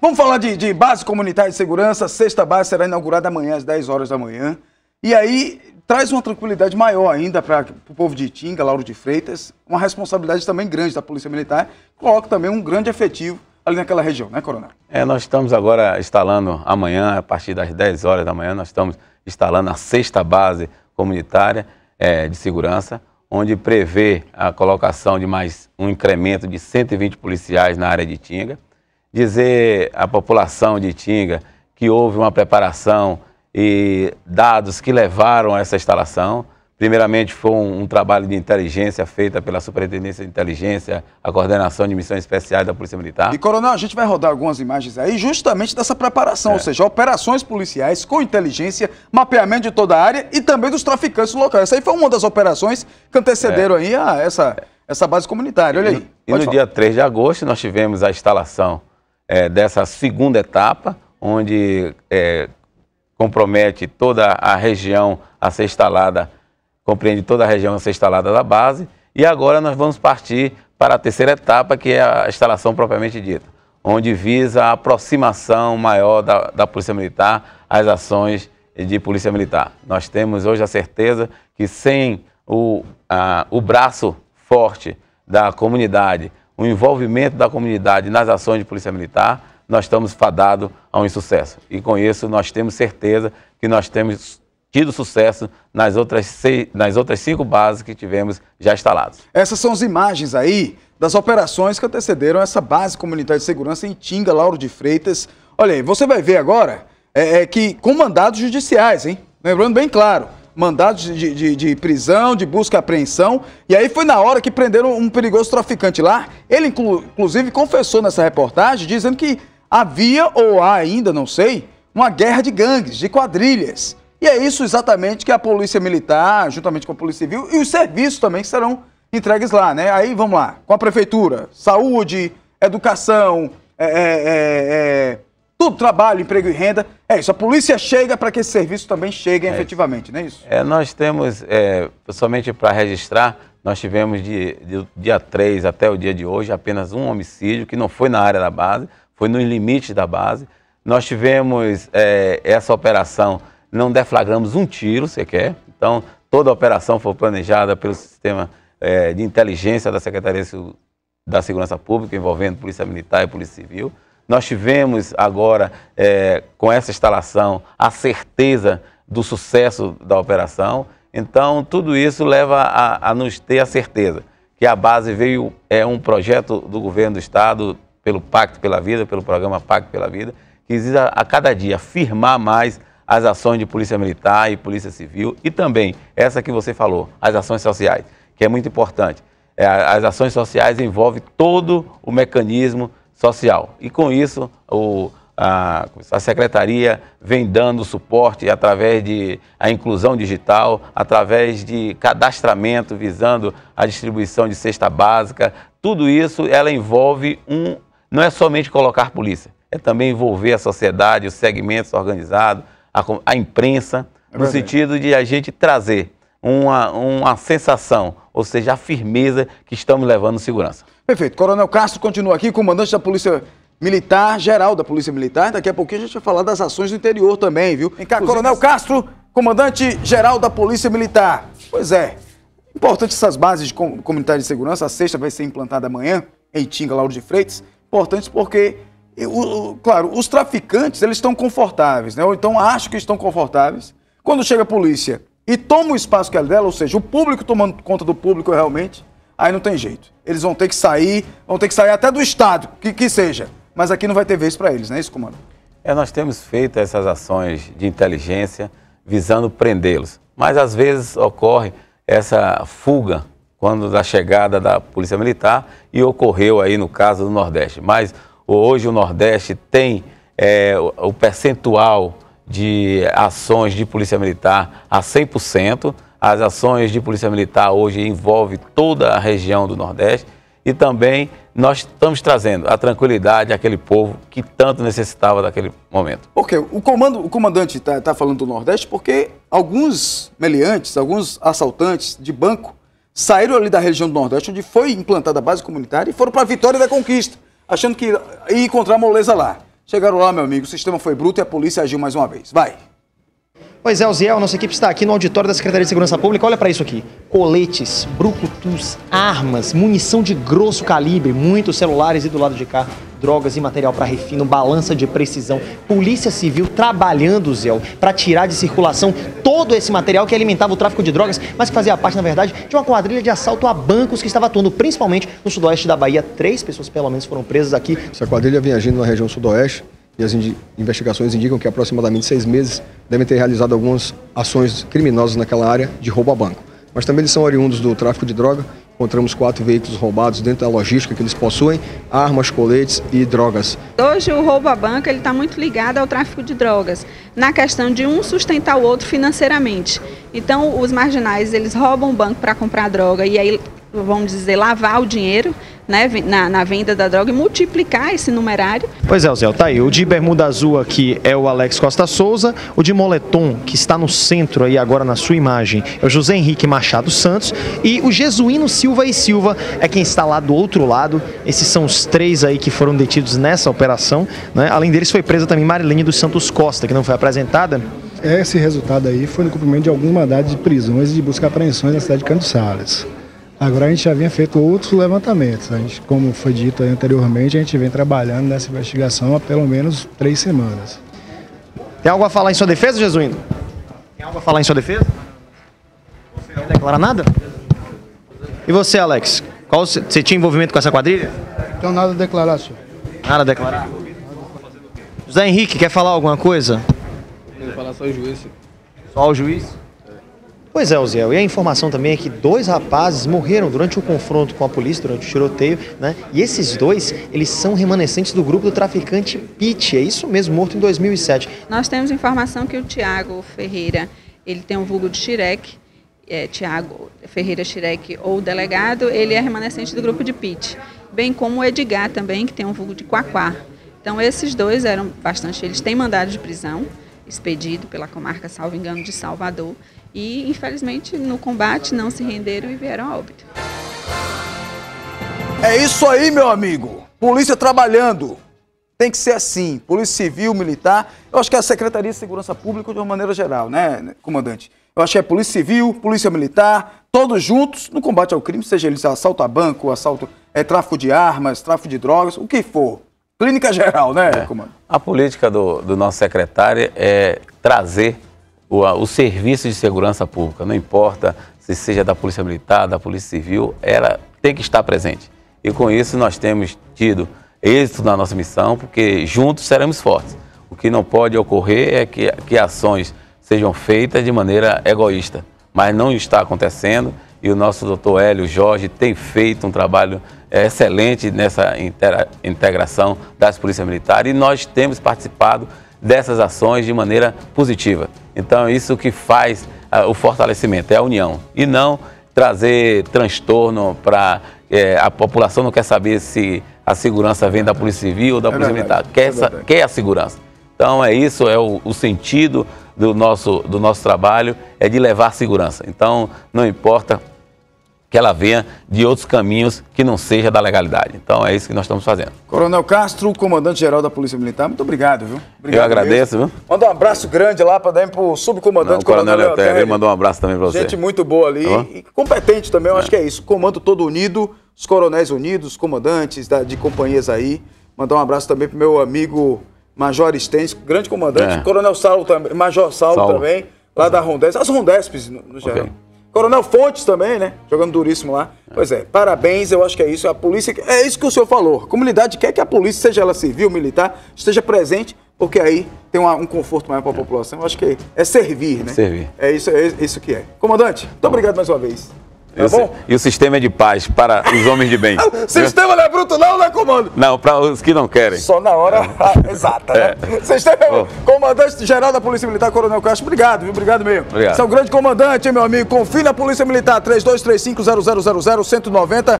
Vamos falar de, de base comunitária de segurança. Sexta base será inaugurada amanhã às 10 horas da manhã. E aí traz uma tranquilidade maior ainda para o povo de Itinga, Lauro de Freitas, uma responsabilidade também grande da Polícia Militar, coloca também um grande efetivo ali naquela região, né, Coronel? É, nós estamos agora instalando amanhã, a partir das 10 horas da manhã, nós estamos instalando a sexta base comunitária é, de segurança, onde prevê a colocação de mais um incremento de 120 policiais na área de Itinga dizer à população de Itinga que houve uma preparação e dados que levaram a essa instalação. Primeiramente, foi um, um, trabalho de inteligência feita pela Superintendência de Inteligência, a coordenação de missões especiais da Polícia Militar. E, Coronel, a gente vai rodar algumas imagens aí justamente dessa preparação, é. ou seja, operações policiais com inteligência, mapeamento de toda a área e também dos traficantes locais. Essa aí foi uma das operações que antecederam é. aí a essa, essa base comunitária. Olha aí. E no, e no dia 3 de agosto nós tivemos a instalação é, dessa segunda etapa, onde é, compromete toda a região a ser instalada, compreende toda a região a ser instalada da base. E agora nós vamos partir para a terceira etapa, que é a instalação propriamente dita, onde visa a aproximação maior da, da Polícia Militar às ações de Polícia Militar. Nós temos hoje a certeza que sem o, a, o braço forte da comunidade o envolvimento da comunidade nas ações de polícia militar, nós estamos fadados a um insucesso. E com isso nós temos certeza que nós temos tido sucesso nas outras, seis, nas outras cinco bases que tivemos já instaladas. Essas são as imagens aí das operações que antecederam essa base comunitária de segurança em Tinga, Lauro de Freitas. Olha aí, você vai ver agora é, é que com mandados judiciais, hein? Lembrando bem claro, mandados de, de, de, prisão, de busca e apreensão. E aí foi na hora que prenderam um perigoso traficante lá. Ele, inclu, inclusive, confessou nessa reportagem, dizendo que havia, ou há ainda, não sei, uma guerra de gangues, de quadrilhas. E é isso exatamente que a Polícia Militar, juntamente com a Polícia Civil e os serviços também serão entregues lá, né? Aí vamos lá, com a Prefeitura, Saúde, Educação, é, é, é, é tudo, trabalho, emprego e renda. É isso, a polícia chega para que esse serviço também chegue é efetivamente, isso. não é isso? É, nós temos, é, somente para registrar, nós tivemos de, de, dia 3 até o dia de hoje apenas um homicídio, que não foi na área da base, foi nos limites da base. Nós tivemos é, essa operação, não deflagramos um tiro sequer. Então, toda a operação foi planejada pelo sistema é, de inteligência da Secretaria da Segurança Pública, envolvendo Polícia Militar e Polícia Civil. Nós tivemos agora, é, com essa instalação, a certeza do sucesso da operação. Então, tudo isso leva a, a nos ter a certeza que a base veio, é um projeto do governo do Estado, pelo Pacto pela Vida, pelo programa Pacto pela Vida, que visa a cada dia firmar mais as ações de Polícia Militar e Polícia Civil e também essa que você falou, as ações sociais, que é muito importante. É, as ações sociais envolvem todo o mecanismo social. E com isso, o, a, a, secretaria vem dando suporte através de a inclusão digital, através de cadastramento visando a distribuição de cesta básica. Tudo isso ela envolve um, não é somente colocar polícia, é também envolver a sociedade, os segmentos organizados, a, a imprensa, é no sentido de a gente trazer uma, uma sensação, ou seja, a firmeza que estamos levando segurança. Perfeito. Coronel Castro continua aqui, comandante da Polícia Militar, geral da Polícia Militar. Daqui a pouquinho a gente vai falar das ações do interior também, viu? Vem cá, Coronel Castro, comandante geral da Polícia Militar. Pois é. Importante essas bases de comunitárias de segurança. A sexta vai ser implantada amanhã, em Itinga, Lauro de Freitas. Importante porque, o, claro, os traficantes, eles estão confortáveis, né? Ou então acham que estão confortáveis. Quando chega a polícia e toma o espaço que é dela, ou seja, o público tomando conta do público realmente, aí não tem jeito. Eles vão ter que sair, vão ter que sair até do Estado, que, que seja. Mas aqui não vai ter vez para eles, não é isso, comando? É, nós temos feito essas ações de inteligência visando prendê-los. Mas às vezes ocorre essa fuga quando da chegada da Polícia Militar e ocorreu aí no caso do Nordeste. Mas hoje o Nordeste tem é, o percentual de ações de polícia militar a 100%. As ações de polícia militar hoje envolvem toda a região do Nordeste e também nós estamos trazendo a tranquilidade àquele povo que tanto necessitava daquele momento. Porque o, comando, o comandante está tá falando do Nordeste porque alguns meliantes, alguns assaltantes de banco saíram ali da região do Nordeste, onde foi implantada a base comunitária e foram para a Vitória da Conquista, achando que ia encontrar moleza lá. Chegaram lá, meu amigo, o sistema foi bruto e a polícia agiu mais uma vez. Vai! Pois é, Oziel, nossa equipe está aqui no auditório da Secretaria de Segurança Pública. Olha para isso aqui: coletes, brucutus, armas, munição de grosso calibre, muitos celulares e do lado de cá, drogas e material para refino, balança de precisão. Polícia Civil trabalhando, Zé, para tirar de circulação todo esse material que alimentava o tráfico de drogas, mas que fazia parte, na verdade, de uma quadrilha de assalto a bancos que estava atuando principalmente no sudoeste da Bahia. Três pessoas, pelo menos, foram presas aqui. Essa quadrilha vinha agindo na região sudoeste e as investigações indicam que aproximadamente seis meses devem ter realizado algumas ações criminosas naquela área de roubo a banco. Mas também eles são oriundos do tráfico de droga. Encontramos quatro veículos roubados dentro da logística que eles possuem, armas, coletes e drogas. Hoje o roubo a banco está muito ligado ao tráfico de drogas, na questão de um sustentar o outro financeiramente. Então os marginais eles roubam o banco para comprar droga e aí vamos dizer, lavar o dinheiro, né, na, na, venda da droga e multiplicar esse numerário. Pois é, Zé, tá aí. O de bermuda azul aqui é o Alex Costa Souza, o de moletom, que está no centro aí agora na sua imagem, é o José Henrique Machado Santos e o Jesuíno Silva e Silva é quem está lá do outro lado. Esses são os três aí que foram detidos nessa operação. Né? Além deles, foi presa também Marilene dos Santos Costa, que não foi apresentada esse resultado aí foi no cumprimento de alguns mandados de prisões e de busca e apreensões na cidade de Canto Salles. Agora a gente já havia feito outros levantamentos. A gente, como foi dito anteriormente, a gente vem trabalhando nessa investigação há pelo menos três semanas. Tem algo a falar em sua defesa, Jesuíno? Tem algo a falar em sua defesa? Você não declara nada? E você, Alex? Qual, você tinha envolvimento com essa quadrilha? Então nada a declarar, senhor. Nada a declarar. José Henrique, quer falar alguma coisa? Eu falar só o juiz. Só o juiz? Pois é, Oziel, e a informação também é que dois rapazes morreram durante o confronto com a polícia, durante o tiroteio, né? E esses dois, eles são remanescentes do grupo do traficante Pete, é isso mesmo, morto em 2007. Nós temos informação que o Tiago Ferreira, ele tem um vulgo de Xirec, é, Tiago Ferreira Xirec ou delegado, ele é remanescente do grupo de Pete, bem como o Edgar também, que tem um vulgo de Quaquá. Então esses dois eram bastante, eles têm mandado de prisão, expedido pela comarca, salvo engano, de Salvador. E, infelizmente, no combate não se renderam e vieram a óbito. É isso aí, meu amigo. Polícia trabalhando. Tem que ser assim. Polícia Civil, Militar. Eu acho que é a Secretaria de Segurança Pública de uma maneira geral, né, comandante? Eu acho que é Polícia Civil, Polícia Militar, todos juntos no combate ao crime, seja eles assalto a banco, assalto, é, tráfico de armas, tráfico de drogas, o que for clínica geral, né, é. comando? A política do, do, nosso secretário é trazer o, o serviço de segurança pública, não importa se seja da Polícia Militar, da Polícia Civil, ela tem que estar presente. E com isso nós temos tido êxito na nossa missão, porque juntos seremos fortes. O que não pode ocorrer é que, que ações sejam feitas de maneira egoísta, mas não está acontecendo e o nosso doutor Hélio Jorge tem feito um trabalho é excelente nessa integração das polícias militares e nós temos participado dessas ações de maneira positiva. Então, é isso que faz uh, o fortalecimento é a união e não trazer transtorno para é, a população não quer saber se a segurança vem da Polícia Civil ou da é Polícia verdade, Militar, quer, é essa, quer a segurança. Então, é isso, é o, o sentido do nosso, do nosso trabalho, é de levar segurança. Então, não importa que ela venha de outros caminhos que não seja da legalidade. Então é isso que nós estamos fazendo. Coronel Castro, comandante-geral da Polícia Militar, muito obrigado, viu? Obrigado Eu agradeço, mesmo. viu? Manda um abraço grande lá para o subcomandante não, o Coronel é Leotério. Ele mandou um abraço também para você. Gente muito boa ali tá e competente também, eu é. acho que é isso. Comando todo unido, os coronéis unidos, comandantes da, de companhias aí. Mandar um abraço também para meu amigo Major Stens, grande comandante, é. Coronel Saulo também, Major Saulo, Saulo. também, lá tá da Rondes, as Rondespes no, no geral. Okay. Coronel Fontes também, né? Jogando duríssimo lá. É. Pois é, parabéns, eu acho que é isso. A polícia. É isso que o senhor falou. A comunidade quer que a polícia, seja ela civil, militar, esteja presente, porque aí tem uma, um conforto maior para a é. população. Eu acho que é, é servir, né? Servir. É isso, é isso que é. Comandante, muito obrigado mais uma vez. Tá e, o, tá e o sistema é de paz para os homens de bem. Ah, sistema não é bruto, não, né, comando? Não, para os que não querem. Só na hora é. ah, exata, né? É. Sistema, oh. É comandante-geral da Polícia Militar, Coronel Castro, obrigado, viu? Obrigado mesmo. Obrigado. Você é um grande comandante, meu amigo. Confie na Polícia Militar, 3235 000 190.